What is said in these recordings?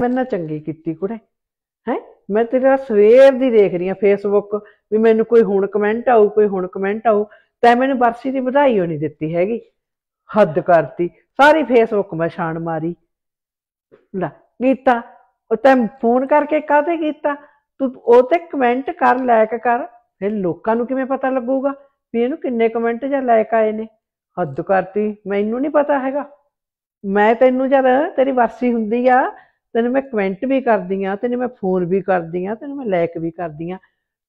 ਮੈਂ ਨਾ ਚੰਗੀ ਕੀਤੀ ਕੁੜੇ ਹੈ ਮੈਂ ਤੇਰਾ ਸਵੇਰ ਦੀ ਦੇਖ ਰਹੀ ਆ ਫੇਸਬੁੱਕ ਵੀ ਮੈਨੂੰ ਕੋਈ ਹੁਣ ਕਮੈਂਟ ਆਉ ਕੋਈ ਹੁਣ ਕਮੈਂਟ ਆਉ ਤੈ ਮੈਨੂੰ ਬਰਸੀ ਦੀ ਵਧਾਈ ਹੋਣੀ ਦਿੱਤੀ ਹੈਗੀ ਹੱਦ ਕਰਤੀ ਸਾਰੀ ਫੇਸਬੁੱਕ ਮੈਂ ਛਾਣ ਮਾਰੀ ਲੈ ਕੀਤਾ ਉਹ ਤੈਂ ਫੋਨ ਕਰਕੇ ਕਾਹਦੇ ਕੀਤਾ ਤੂੰ ਉਹ ਤੇ ਕਮੈਂਟ ਕਰ ਲਾਇਕ ਕਰ ਫਿਰ ਲੋਕਾਂ ਨੂੰ ਕਿਵੇਂ ਪਤਾ ਲੱਗੂਗਾ ਵੀ ਇਹਨੂੰ ਕਿੰਨੇ ਕਮੈਂਟ ਜਾਂ ਲਾਇਕ ਆਏ ਨੇ ਹੱਦ ਕਰਤੀ ਮੈਨੂੰ ਨਹੀਂ ਪਤਾ ਹੈਗਾ ਮੈਂ ਤੈਨੂੰ ਜਦ ਤੇਰੀ ਵਰਸੀ ਹੁੰਦੀ ਆ ਤੈਨੂੰ ਮੈਂ ਕਮੈਂਟ ਵੀ ਕਰਦੀ ਆ ਤੈਨੂੰ ਮੈਂ ਫੋਨ ਵੀ ਕਰਦੀ ਆ ਤੈਨੂੰ ਮੈਂ ਲਾਈਕ ਵੀ ਕਰਦੀ ਆ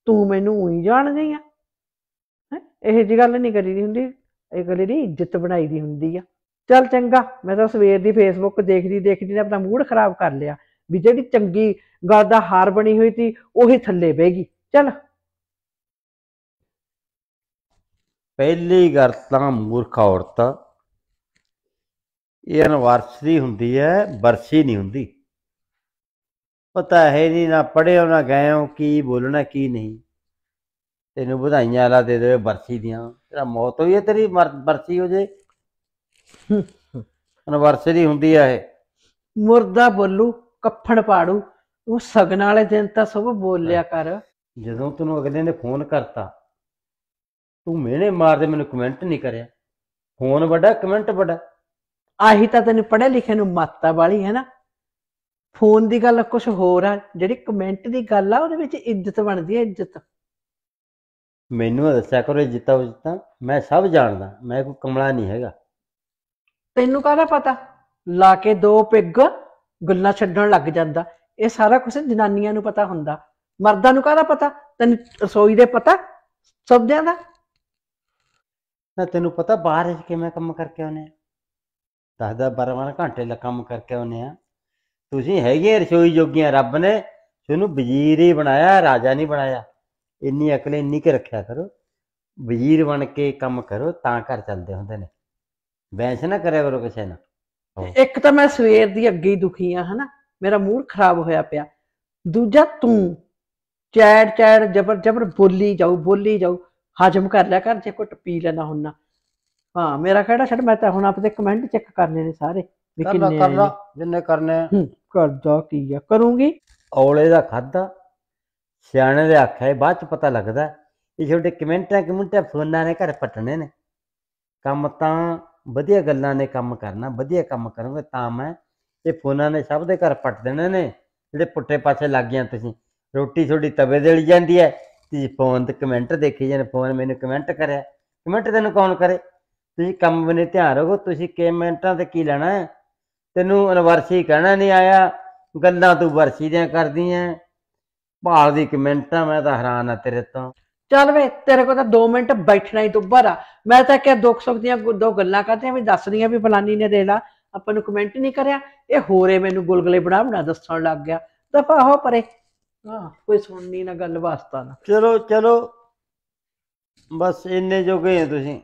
ਤੂੰ ਮੈਨੂੰ ਉਹੀ ਜਾਣ ਗਈ ਆ ਹੈ ਇਹ ਜੀ ਗੱਲ ਨਹੀਂ ਕਰੀ ਦੀ ਹੁੰਦੀ ਇਹ ਗੱਲ ਦੀ ਇੱਜ਼ਤ ਬਣਾਈ ਦੀ ਹੁੰਦੀ ਆ ਚੱਲ ਚੰਗਾ ਮੈਂ ਤਾਂ ਸਵੇਰ ਦੀ ਫੇਸਬੁੱਕ ਦੇਖਦੀ ਦੇਖਦੀ ਨੇ ਆਪਣਾ ਮੂਡ ਖਰਾਬ ਕਰ ਲਿਆ ਵੀ ਜਿਹੜੀ ਚੰਗੀ ਗੱਲ ਦਾ ਹਾਰ ਬਣੀ ਹੋਈ ਸੀ ਉਹੀ ਥੱਲੇ ਬੈਗੀ ਗਈ ਚੱਲ ਪਹਿਲੀ ਗੱਲ ਤਾਂ ਮੂਰਖ ਔਰਤ ਇਹ ਅਨਵਰਸਰੀ ਹੁੰਦੀ ਹੈ ਬਰਸੀ ਨਹੀਂ ਹੁੰਦੀ ਪਤਾ ਹੈ ਨਹੀਂ ਨਾ ਪੜਿਓ ਨਾ ਗਏਓ ਕੀ ਬੋਲਣਾ ਕੀ ਨਹੀਂ ਤੈਨੂੰ ਵਧਾਈਆਂ ਵਾਲਾ ਦੇ ਦੇਵੇ ਬਰਸੀ ਦੀਆਂ ਤੇਰਾ ਮੌਤ ਹੋਈ ਹੈ ਤੇਰੀ ਮਰ- ਬਰਸੀ ਹੋ ਜੇ ਅਨਵਰਸਰੀ ਹੁੰਦੀ ਆ ਇਹ ਮੁਰਦਾ ਬੋਲੂ ਕੱਫਣ ਪਾੜੂ ਉਹ ਸਗਨ ਵਾਲੇ ਦਿਨ ਤਾਂ ਸਭ ਬੋਲਿਆ ਕਰ ਜਦੋਂ ਤੈਨੂੰ ਅਗਲੇ ਨੇ ਫੋਨ ਕਰਤਾ ਤੂੰ ਮਿਹਣੇ ਮਾਰਦੇ ਮੈਨੂੰ ਕਮੈਂਟ ਨਹੀਂ ਕਰਿਆ ਫੋਨ ਵੱਡਾ ਕਮੈਂਟ ਵੱਡਾ ਆਹੀ ਤਾਂ ਤੈਨੂੰ ਪੜ੍ਹੇ ਲਿਖੇ ਨੂੰ ਮਾਤਾ ਵਾਲੀ ਹੈ ਨਾ ਫੋਨ ਦੀ ਗੱਲ ਕੁਝ ਹੋਰ ਆ ਜਿਹੜੀ ਕਮੈਂਟ ਦੀ ਗੱਲ ਆ ਉਹਦੇ ਵਿੱਚ ਇੱਜ਼ਤ ਬਣਦੀ ਹੈ ਇੱਜ਼ਤ ਮੈਨੂੰ ਦੱਸਿਆ ਕਰੋ ਜਿੱਤਾ ਉਜਤਾ ਮੈਂ ਸਭ ਜਾਣਦਾ ਮੈਂ ਕੋਈ ਕਮਲਾ ਨਹੀਂ ਹੈਗਾ ਤੈਨੂੰ ਕਾਹਦਾ ਪਤਾ ਲਾ ਕੇ ਦੋ ਪਿੱਗ ਗੁੱਲਾ ਛੱਡਣ ਲੱਗ ਜਾਂਦਾ ਇਹ ਸਾਰਾ ਕੁਝ ਜਨਾਨੀਆਂ ਨੂੰ ਪਤਾ ਹੁੰਦਾ ਮਰਦਾਂ ਨੂੰ ਕਾਹਦਾ ਪਤਾ ਤੈਨੂੰ ਰਸੋਈ ਦੇ ਪਤਾ ਸਬਜ਼ਿਆਂ ਦਾ ਨਾ ਤੈਨੂੰ ਪਤਾ ਬਾਹਰ ਕਿਵੇਂ ਕੰਮ ਕਰਕੇ ਆਉਨੇ ਆ 10 12 ਘੰਟੇ ਲਾ ਕੰਮ ਕਰਕੇ ਆਉਨੇ ਆ ਤੁਸੀਂ ਹੈਗੇ ਰਸੋਈ ਜੋਗੀਆਂ ਰੱਬ ਨੇ ਤੁਹਾਨੂੰ ਵਜ਼ੀਰ ਹੀ ਬਣਾਇਆ ਰਾਜਾ ਨਹੀਂ ਬਣਾਇਆ ਇੰਨੀ ਅਕਲ ਇੰਨੀ ਕਿ ਰੱਖਿਆ ਕਰੋ ਵਜ਼ੀਰ ਬਣ ਕੇ ਕੰਮ ਕਰੋ ਤਾਂ ਘਰ ਚੱਲਦੇ ਹੁੰਦੇ ਨੇ ਬੈਂਸ ਨਾ ਕਰਿਆ ਕਰੋ ਕਿਸੇ ਨਾਲ ਇੱਕ ਤਾਂ ਮੈਂ ਸਵੇਰ ਦੀ ਅੱਗੇ ਹੀ ਦੁਖੀ ਆ ਹਨਾ ਮੇਰਾ ਮੂਡ ਖਰਾਬ ਹੋਇਆ ਪਿਆ ਦੂਜਾ ਤੂੰ ਚੈੜ ਚੈੜ ਜਬਰ ਜਬਰ ਬੋਲੀ ਜਾਉ ਬੋਲੀ ਜਾਉ ਹਜਮ ਕਰ ਲਿਆ ਕਰ ਜੇ ਕੋਈ ਟਪੀ ਲੈਣਾ ਹੁੰਨਾ ਹਾਂ ਮੇਰਾ ਕਿਹੜਾ ਛੱਡ ਮੈਂ ਤਾਂ ਹੁਣ ਆਪਦੇ ਕਮੈਂਟ ਚੈੱਕ ਕਰਨੇ ਨੇ ਸਾਰੇ ਵੀ ਕਰ ਕਰ ਲਾ ਜਿੰਨੇ ਕਰਨੇ ਕਰਦਾ ਕੀ ਆ ਕਰੂੰਗੀ ਔਲੇ ਦਾ ਖਾਦਾ ਸਿਆਣੇ ਦੇ ਆਖਿਆ ਬਾਅਦ ਚ ਪਤਾ ਲੱਗਦਾ ਇਹ ਛੋਟੇ ਕਮੈਂਟਾਂ ਕਮੈਂਟਾਂ ਫੋਨਾਂ ਨੇ ਘਰ ਪਟਣੇ ਨੇ ਕੰਮ ਤਾਂ ਵਧੀਆ ਗੱਲਾਂ ਨੇ ਕੰਮ ਕਰਨਾ ਵਧੀਆ ਕੰਮ ਕਰੋਗੇ ਤਾਂ ਮੈਂ ਇਹ ਫੋਨਾਂ ਨੇ ਸਭ ਦੇ ਘਰ ਪਟ ਦੇਣੇ ਨੇ ਜਿਹੜੇ ਪੁੱਠੇ ਪਾਸੇ ਲੱਗ ਗਿਆ ਤੁਸੀਂ ਰੋਟੀ ਥੋੜੀ ਤਵੇ ਦੇ ਲਈ ਜਾਂਦੀ ਹੈ ਤੁਸੀਂ ਫੋਨ ਤੇ ਕਮੈਂਟ ਦੇਖੀ ਜਾਂਦੇ ਫੋਨ ਮੈਨੂੰ ਕਮੈਂਟ ਕਰਿਆ ਕਮੈਂਟ ਤੈਨੂੰ ਕੌਣ ਕਰੇ ਤੁਸੀਂ ਕੰਮ ਬਨੇ ਧਿਆਨ ਰੱਖੋ ਤੁਸੀਂ ਕਮੈਂਟਾਂ ਤੇ ਕੀ ਲੈਣਾ ਹੈ ਤੈਨੂੰ ਅਨਵਰਸੀ ਕਹਿਣਾ ਨਹੀਂ ਆਇਆ ਗੱਲਾਂ ਤੂੰ ਵਰਸੀ ਦੀਆਂ ਕਰਦੀਆਂ ਭਾਲ ਦੀ ਕਮੈਂਟਾਂ ਮੈਂ ਤਾਂ ਹੈਰਾਨ ਆ ਤੇਰੇ ਤੋਂ ਚੱਲ ਵੇ ਤੇਰੇ ਕੋਲ ਤਾਂ 2 ਮਿੰਟ ਬੈਠਣਾ ਹੀ ਦੁੱਬਰ ਆ ਮੈਂ ਤਾਂ ਕਿਹਾ ਦੁੱਖ ਸੁੱਖ ਦੀਆਂ ਦੋ ਗੱਲਾਂ ਕਰਦੇ ਆ ਵੀ ਦੱਸਦੀਆਂ ਵੀ ਫਲਾਨੀ ਨੇ ਦੇ ਲਾ ਆਪਾਂ ਨੂੰ ਕਮੈਂਟ ਨਹੀਂ ਕਰਿਆ ਇਹ ਹੋਰੇ ਮੈਨੂੰ ਗੁਲਗਲੇ ਬਣਾ ਬਣਾ ਦੱਸਣ ਲੱਗ ਗਿਆ ਦਫਾ ਹੋ ਪਰੇ ਹਾਂ ਕੋਈ ਸੁਣਨੀ ਨਾ ਗੱਲ ਵਾਸਤਾ ਨਾ ਚਲੋ ਚਲੋ ਬਸ ਇੰਨੇ ਜੋਗੇ ਆ ਤੁਸੀਂ